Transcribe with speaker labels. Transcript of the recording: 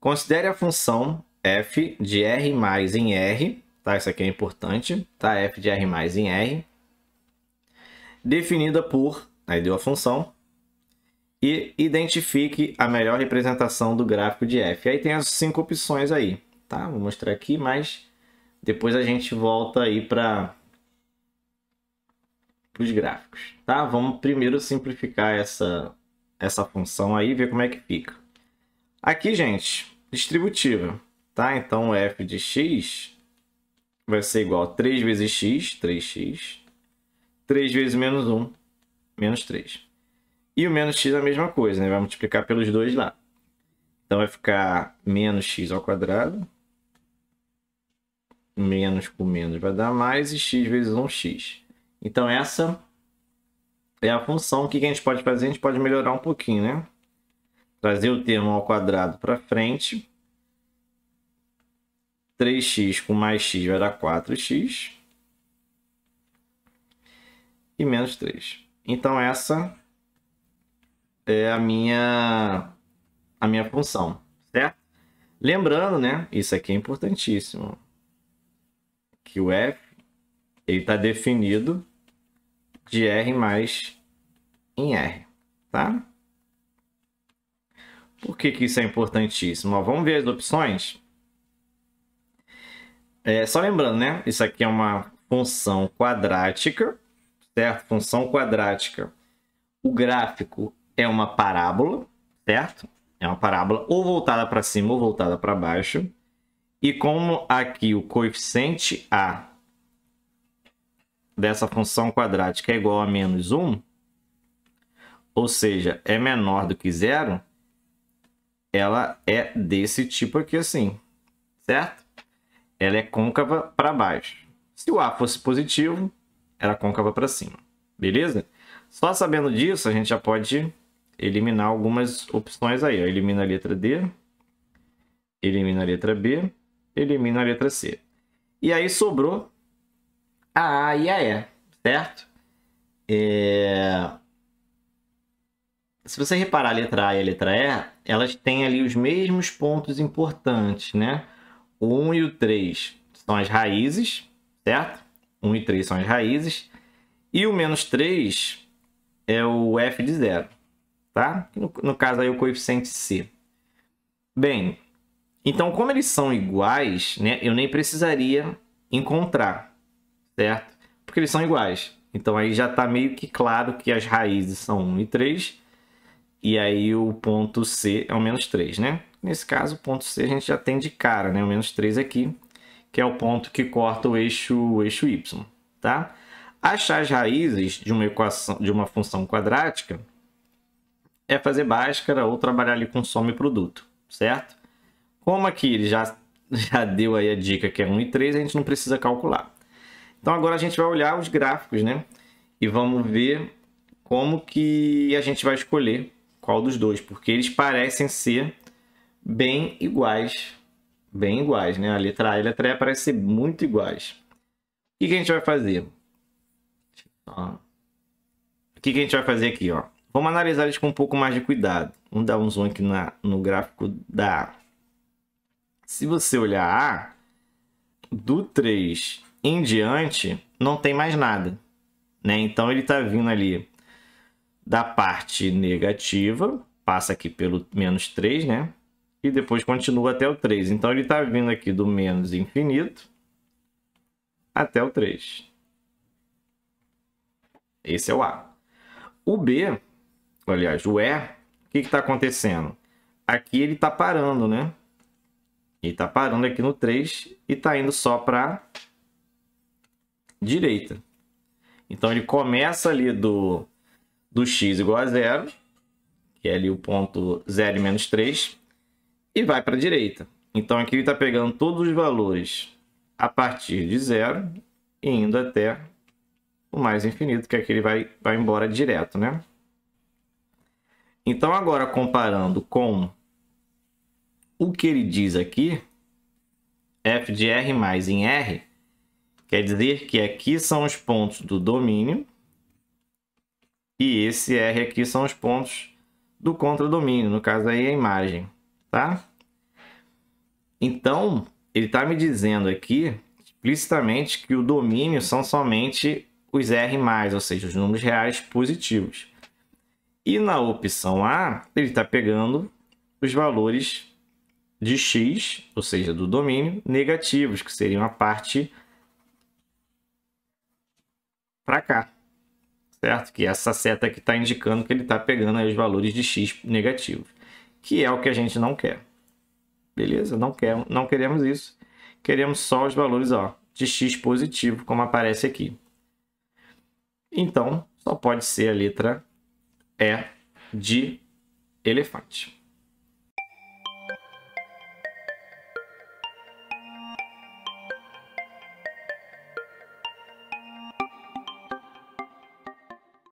Speaker 1: Considere a função f de r mais em r, tá? Isso aqui é importante, tá? f de r mais em r, definida por, aí deu a função, e identifique a melhor representação do gráfico de f. Aí tem as cinco opções aí, tá? Vou mostrar aqui, mas depois a gente volta aí para os gráficos, tá? Vamos primeiro simplificar essa, essa função aí e ver como é que fica. Aqui, gente, distributiva, tá? Então, f de x vai ser igual a 3 vezes x, 3x, 3 vezes menos 1, menos 3. E o menos x é a mesma coisa, né? Vai multiplicar pelos dois lá. Então, vai ficar menos x ao quadrado, menos com menos vai dar mais, e x vezes 1x. Então, essa é a função. O que a gente pode fazer? A gente pode melhorar um pouquinho, né? trazer o termo ao quadrado para frente. 3x com mais x vai dar 4x. E menos 3. Então, essa é a minha, a minha função, certo? Lembrando, né? Isso aqui é importantíssimo. Que o f está definido de R mais em R, tá? Por que, que isso é importantíssimo? Ó, vamos ver as opções. É, só lembrando, né? Isso aqui é uma função quadrática, certo? Função quadrática. O gráfico é uma parábola, certo? É uma parábola ou voltada para cima ou voltada para baixo. E como aqui o coeficiente A dessa função quadrática é igual a menos 1, ou seja, é menor do que zero, ela é desse tipo aqui assim, certo? Ela é côncava para baixo. Se o A fosse positivo, era côncava para cima, beleza? Só sabendo disso, a gente já pode eliminar algumas opções aí. Ó. Elimina a letra D, elimina a letra B, elimina a letra C. E aí sobrou a A e a E, certo? É se você reparar a letra A e a letra E, elas têm ali os mesmos pontos importantes, né? O 1 e o 3 são as raízes, certo? 1 e 3 são as raízes. E o menos 3 é o f de zero, tá? No, no caso aí o coeficiente C. Bem, então como eles são iguais, né? Eu nem precisaria encontrar, certo? Porque eles são iguais. Então aí já está meio que claro que as raízes são 1 e 3 e aí o ponto C é o menos 3, né? Nesse caso, o ponto C a gente já tem de cara, né? O menos 3 aqui, que é o ponto que corta o eixo, o eixo y, tá? Achar as raízes de uma equação, de uma função quadrática é fazer báscara ou trabalhar ali com soma e produto, certo? Como aqui ele já, já deu aí a dica que é 1 e 3, a gente não precisa calcular. Então agora a gente vai olhar os gráficos, né? E vamos ver como que a gente vai escolher qual dos dois, porque eles parecem ser bem iguais. Bem iguais, né? A letra A e a letra E parecem ser muito iguais. O que, que a gente vai fazer? Ó. O que, que a gente vai fazer aqui, ó? Vamos analisar eles com um pouco mais de cuidado. Vamos dar um zoom aqui na, no gráfico da A. Se você olhar A, do 3 em diante, não tem mais nada. Né? Então ele está vindo ali da parte negativa, passa aqui pelo menos 3, né? E depois continua até o 3. Então ele está vindo aqui do menos infinito até o 3. Esse é o A. O B, aliás, o E, o que está acontecendo? Aqui ele está parando, né? Ele está parando aqui no 3 e está indo só para direita. Então ele começa ali do do x igual a zero, que é ali o ponto 0 e menos 3, e vai para a direita. Então aqui ele está pegando todos os valores a partir de zero e indo até o mais infinito, que é aqui ele vai, vai embora direto, né? Então agora comparando com o que ele diz aqui, f de r mais em r, quer dizer que aqui são os pontos do domínio e esse R aqui são os pontos do contradomínio, no caso aí a imagem, tá? Então, ele está me dizendo aqui explicitamente que o domínio são somente os R+, ou seja, os números reais positivos. E na opção A, ele está pegando os valores de x, ou seja, do domínio, negativos, que seriam a parte para cá certo? Que é essa seta que está indicando que ele está pegando os valores de x negativos, que é o que a gente não quer. Beleza? Não, quer, não queremos isso. Queremos só os valores ó, de x positivo, como aparece aqui. Então, só pode ser a letra E de elefante.